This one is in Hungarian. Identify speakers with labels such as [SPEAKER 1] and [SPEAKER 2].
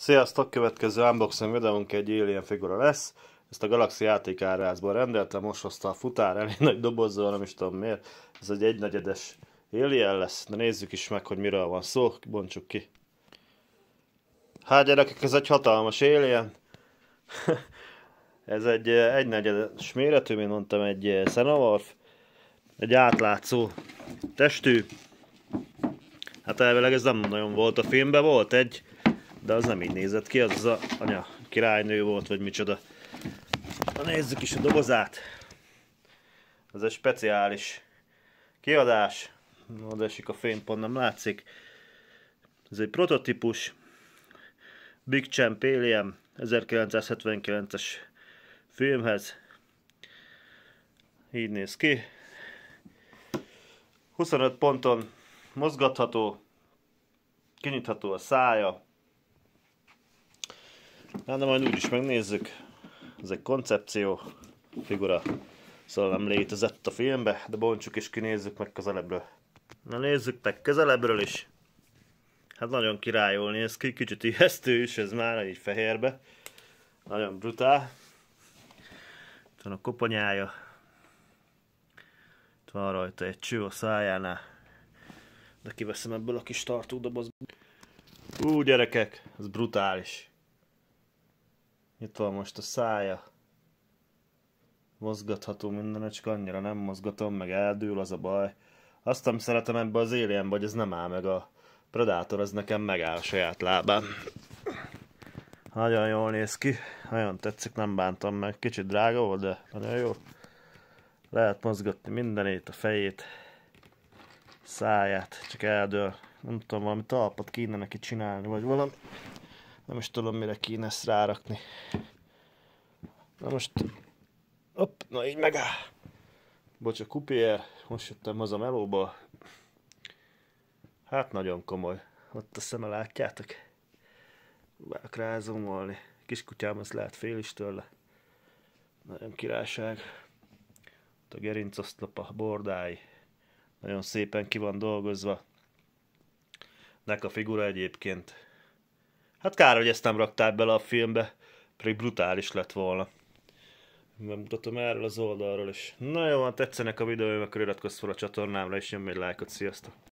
[SPEAKER 1] Sziasztok! Következő unboxing videónk egy Alien figura lesz. Ezt a Galaxy játékárázban rendeltem, most hozta a futár elé nagy dobozzal, nem is tudom miért. Ez egy egynegyedes Alien lesz, de nézzük is meg, hogy miről van szó, bontsuk ki. Hát gyerekek, ez egy hatalmas Alien. ez egy eh, egynegyedes méretű, mint mondtam, egy eh, Xenomorph. Egy átlátszó testű. Hát elvileg ez nem nagyon volt a filmben, volt egy de az nem így nézett ki, az a anya királynő volt, vagy micsoda. Na nézzük is a dobozát. Ez egy speciális kiadás. Na, de esik a fény, pont nem látszik. Ez egy prototípus. Big Champ Alien 1979-es filmhez. Így néz ki. 25 ponton mozgatható, kinyitható a szája, Na, de majd is megnézzük. Ez egy koncepció, figura, szóval nem létezett a filmbe, de bontsuk is kinézzük meg közelebbről. Na nézzük meg közelebbről is. Hát nagyon királyul néz ki, kicsit ijesztő is, ez már így fehérbe. Nagyon brutál. Itt van a koponyája. Itt van rajta egy cső a szájánál. De kiveszem ebből a kis tartódobozból. Ú, gyerekek, ez brutális. Itt van most a szája. Mozgatható minden, csak annyira nem mozgatom, meg eldől, az a baj. Azt nem szeretem ebbe az élén, vagy ez nem áll meg a Predator, ez nekem megáll a saját lábán. Nagyon jól néz ki, nagyon tetszik, nem bántam meg. Kicsit drága volt, de nagyon jó. Lehet mozgatni mindenét, a fejét, száját, csak eldől. Nem tudom, valami talpat kéne neki csinálni, vagy valami. Nem is tudom, mire kéne ezt rárakni. Na most... Hopp, na így megáll. Bocs, a kupér, most jöttem haza melóba. Hát nagyon komoly. Ott a szeme látjátok? Próbálok rázomolni. Kiskutyám az lehet fél is tőle. Nagyon királyság. Ott a gerincoszlop a bordái. Nagyon szépen ki van dolgozva. Nek a figura egyébként Hát kár, hogy ezt nem rakták bele a filmbe, pedig brutális lett volna. Megmutatom erről az oldalról is. Na jó, ha hát tetszenek a videóim, akkor iratkozz fel a csatornámra és nyomj egy lájkot, sziasztok!